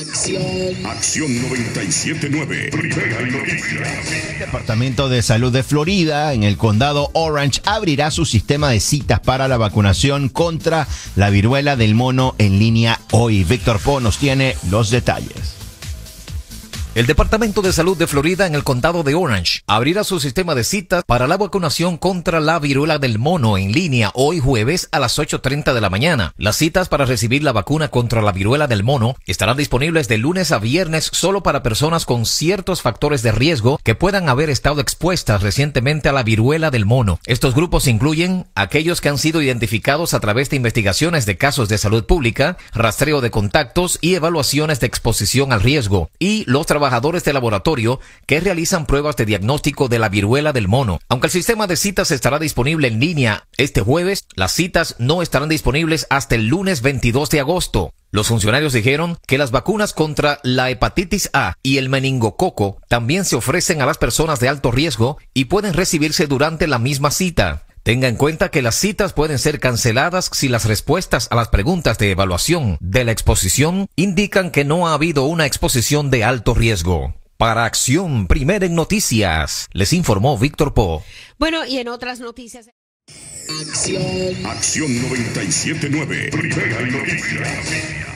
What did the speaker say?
Acción. 979, primera noticia. El Departamento de Salud de Florida, en el condado Orange, abrirá su sistema de citas para la vacunación contra la viruela del mono en línea hoy. Víctor Po nos tiene los detalles. El Departamento de Salud de Florida en el condado de Orange abrirá su sistema de citas para la vacunación contra la viruela del mono en línea hoy jueves a las 8.30 de la mañana. Las citas para recibir la vacuna contra la viruela del mono estarán disponibles de lunes a viernes solo para personas con ciertos factores de riesgo que puedan haber estado expuestas recientemente a la viruela del mono. Estos grupos incluyen aquellos que han sido identificados a través de investigaciones de casos de salud pública, rastreo de contactos y evaluaciones de exposición al riesgo, y los trabajadores de laboratorio que realizan pruebas de diagnóstico de la viruela del mono. Aunque el sistema de citas estará disponible en línea este jueves, las citas no estarán disponibles hasta el lunes 22 de agosto. Los funcionarios dijeron que las vacunas contra la hepatitis A y el meningococo también se ofrecen a las personas de alto riesgo y pueden recibirse durante la misma cita. Tenga en cuenta que las citas pueden ser canceladas si las respuestas a las preguntas de evaluación de la exposición indican que no ha habido una exposición de alto riesgo. Para Acción Primera en Noticias, les informó Víctor Poe. Bueno, y en otras noticias. Acción, Acción 97.9, Primera en Noticias.